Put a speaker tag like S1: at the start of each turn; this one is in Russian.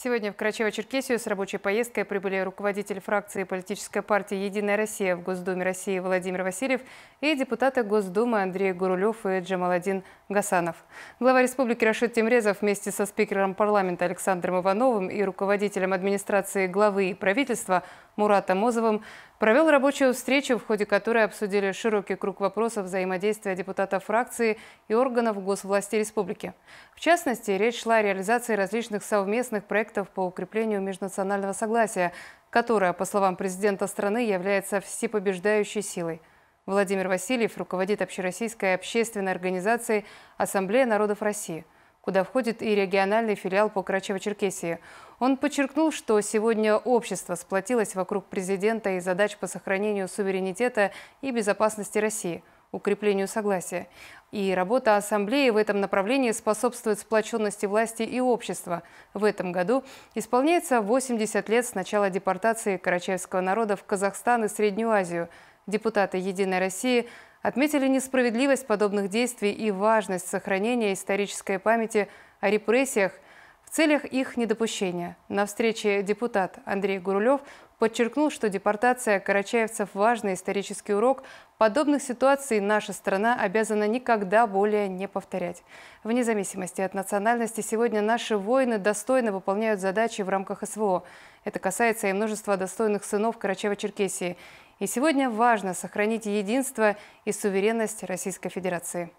S1: Сегодня в Карачаево-Черкесию с рабочей поездкой прибыли руководитель фракции политической партии «Единая Россия» в Госдуме России Владимир Васильев и депутаты Госдумы Андрей Гурулев и Джамаладин Гасанов. Глава республики Рашид Тимрезов вместе со спикером парламента Александром Ивановым и руководителем администрации главы и правительства Муратом Озовым провел рабочую встречу, в ходе которой обсудили широкий круг вопросов взаимодействия депутатов фракции и органов госвласти республики. В частности, речь шла о реализации различных совместных проектов по укреплению межнационального согласия, которое, по словам президента страны, является всепобеждающей силой. Владимир Васильев руководит общероссийской общественной организацией «Ассамблея народов России» куда входит и региональный филиал по Карачево-Черкесии. Он подчеркнул, что сегодня общество сплотилось вокруг президента и задач по сохранению суверенитета и безопасности России – укреплению согласия. И работа Ассамблеи в этом направлении способствует сплоченности власти и общества. В этом году исполняется 80 лет с начала депортации карачаевского народа в Казахстан и Среднюю Азию – Депутаты «Единой России» отметили несправедливость подобных действий и важность сохранения исторической памяти о репрессиях – в целях их недопущения. На встрече депутат Андрей Гурулев подчеркнул, что депортация карачаевцев – важный исторический урок. Подобных ситуаций наша страна обязана никогда более не повторять. Вне зависимости от национальности, сегодня наши воины достойно выполняют задачи в рамках СВО. Это касается и множества достойных сынов Карачаева-Черкесии. И сегодня важно сохранить единство и суверенность Российской Федерации.